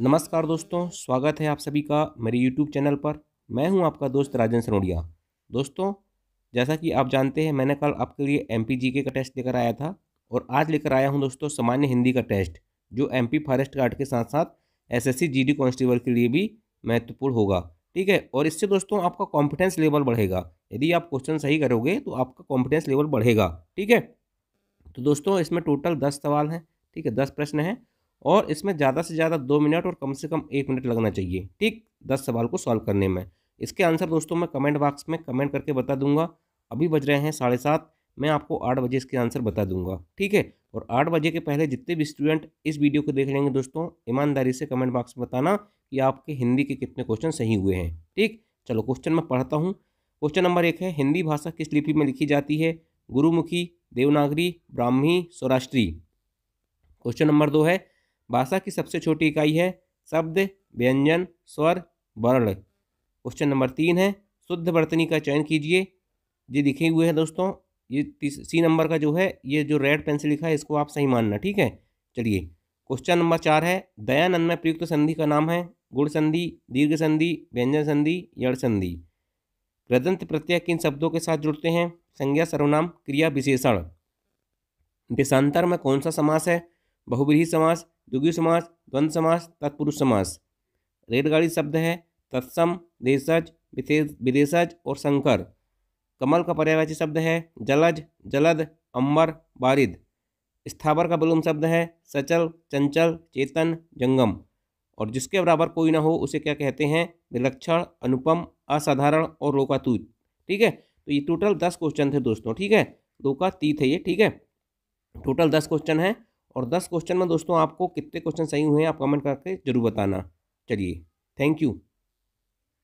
नमस्कार दोस्तों स्वागत है आप सभी का मेरे यूट्यूब चैनल पर मैं हूं आपका दोस्त राजन सरोड़िया दोस्तों जैसा कि आप जानते हैं मैंने कल आपके लिए एम पी का टेस्ट लेकर आया था और आज लेकर आया हूं दोस्तों सामान्य हिंदी का टेस्ट जो एम पी फॉरेस्ट गार्ड के साथ साथ एस एस कांस्टेबल के लिए भी महत्वपूर्ण होगा ठीक है और इससे दोस्तों आपका कॉन्फिडेंस लेवल बढ़ेगा यदि आप क्वेश्चन सही करोगे तो आपका कॉन्फिडेंस लेवल बढ़ेगा ठीक है तो दोस्तों इसमें टोटल दस सवाल हैं ठीक है दस प्रश्न हैं और इसमें ज़्यादा से ज़्यादा दो मिनट और कम से कम एक मिनट लगना चाहिए ठीक दस सवाल को सॉल्व करने में इसके आंसर दोस्तों मैं कमेंट बॉक्स में कमेंट करके बता दूंगा अभी बज रहे हैं साढ़े सात मैं आपको आठ बजे इसके आंसर बता दूंगा ठीक है और आठ बजे के पहले जितने भी स्टूडेंट इस वीडियो को देख लेंगे दोस्तों ईमानदारी से कमेंट बॉक्स में बताना कि आपके हिंदी के कितने क्वेश्चन सही हुए हैं ठीक चलो क्वेश्चन मैं पढ़ता हूँ क्वेश्चन नंबर एक है हिंदी भाषा किस लिपि में लिखी जाती है गुरुमुखी देवनागरी ब्राह्मी सौराष्ट्री क्वेश्चन नंबर दो है भाषा की सबसे छोटी इकाई है शब्द व्यंजन स्वर वर्ण क्वेश्चन नंबर तीन है शुद्ध बर्तनी का चयन कीजिए ये दिखे हुए हैं दोस्तों ये सी नंबर का जो है ये जो रेड पेंसिल लिखा है इसको आप सही मानना ठीक है चलिए क्वेश्चन नंबर चार है दयानंद में प्रयुक्त संधि का नाम है गुड़ संधि दीर्घ संधि व्यंजन संधि यड़ संधि रदंत प्रत्यय किन शब्दों के साथ जुड़ते हैं संज्ञा सर्वनाम क्रिया विशेषण देशांतर में कौन सा समास है बहुब्रीही समास दुगी समास द्वंद समास तत्पुरुष समास रेलगाड़ी शब्द है तत्सम देशज विदेशज और शंकर कमल का पर्यायवाची शब्द है जलज जलद अम्बर बारिद स्थावर का बलूम शब्द है सचल चंचल चेतन जंगम और जिसके बराबर कोई ना हो उसे क्या कहते हैं विलक्षण अनुपम असाधारण और रोकातूत ठीक है तो ये टोटल दस क्वेश्चन थे दोस्तों ठीक है रोकातीत है ये ठीक है टोटल दस क्वेश्चन है और दस क्वेश्चन में दोस्तों आपको कितने क्वेश्चन सही हुए हैं आप कमेंट करके जरूर बताना चलिए थैंक यू